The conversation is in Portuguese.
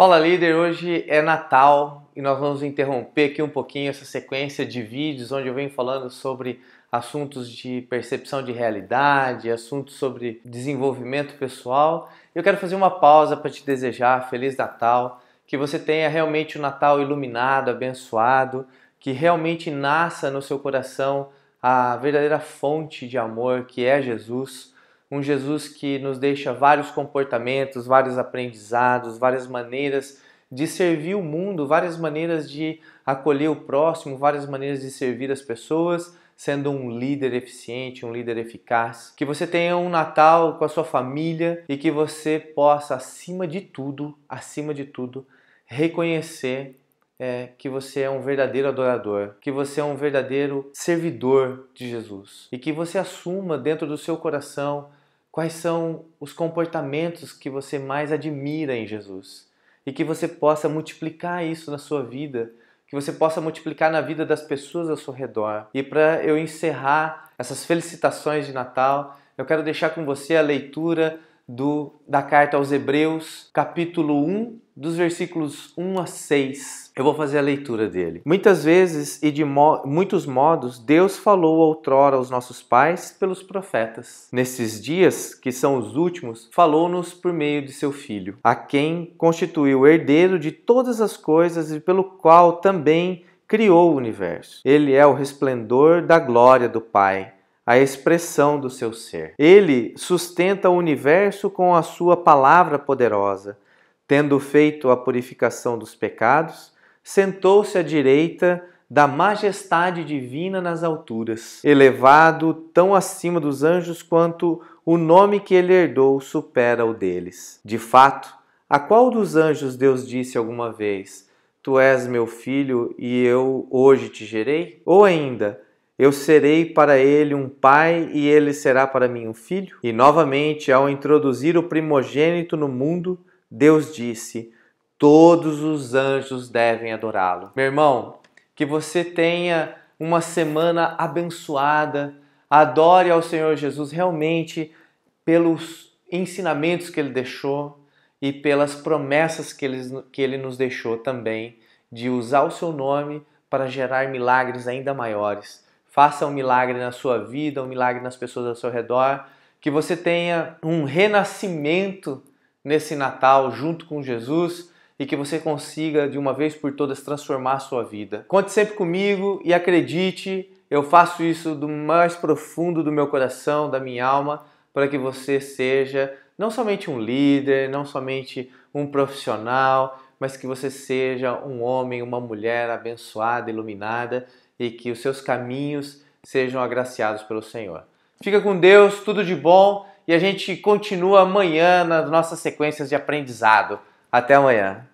Fala líder, hoje é Natal e nós vamos interromper aqui um pouquinho essa sequência de vídeos onde eu venho falando sobre assuntos de percepção de realidade, assuntos sobre desenvolvimento pessoal. Eu quero fazer uma pausa para te desejar feliz Natal, que você tenha realmente o um Natal iluminado, abençoado, que realmente nasça no seu coração a verdadeira fonte de amor que é Jesus um Jesus que nos deixa vários comportamentos, vários aprendizados, várias maneiras de servir o mundo, várias maneiras de acolher o próximo, várias maneiras de servir as pessoas, sendo um líder eficiente, um líder eficaz. Que você tenha um Natal com a sua família e que você possa, acima de tudo, acima de tudo, reconhecer é, que você é um verdadeiro adorador, que você é um verdadeiro servidor de Jesus e que você assuma dentro do seu coração Quais são os comportamentos que você mais admira em Jesus? E que você possa multiplicar isso na sua vida, que você possa multiplicar na vida das pessoas ao seu redor. E para eu encerrar essas felicitações de Natal, eu quero deixar com você a leitura do, da carta aos Hebreus, capítulo 1, dos versículos 1 a 6. Eu vou fazer a leitura dele. Muitas vezes e de mo muitos modos, Deus falou outrora aos nossos pais pelos profetas. Nesses dias, que são os últimos, falou-nos por meio de seu filho, a quem constituiu herdeiro de todas as coisas e pelo qual também criou o universo. Ele é o resplendor da glória do Pai a expressão do seu ser. Ele sustenta o universo com a sua palavra poderosa. Tendo feito a purificação dos pecados, sentou-se à direita da majestade divina nas alturas, elevado tão acima dos anjos quanto o nome que ele herdou supera o deles. De fato, a qual dos anjos Deus disse alguma vez: Tu és meu filho e eu hoje te gerei? Ou ainda, eu serei para ele um pai e ele será para mim um filho. E novamente, ao introduzir o primogênito no mundo, Deus disse: Todos os anjos devem adorá-lo. Meu irmão, que você tenha uma semana abençoada. Adore ao Senhor Jesus realmente pelos ensinamentos que ele deixou e pelas promessas que ele, que ele nos deixou também de usar o seu nome para gerar milagres ainda maiores faça um milagre na sua vida, um milagre nas pessoas ao seu redor, que você tenha um renascimento nesse Natal junto com Jesus e que você consiga de uma vez por todas transformar a sua vida. Conte sempre comigo e acredite, eu faço isso do mais profundo do meu coração, da minha alma, para que você seja não somente um líder, não somente um profissional, mas que você seja um homem, uma mulher abençoada, iluminada e que os seus caminhos sejam agraciados pelo Senhor. Fica com Deus, tudo de bom e a gente continua amanhã nas nossas sequências de aprendizado. Até amanhã.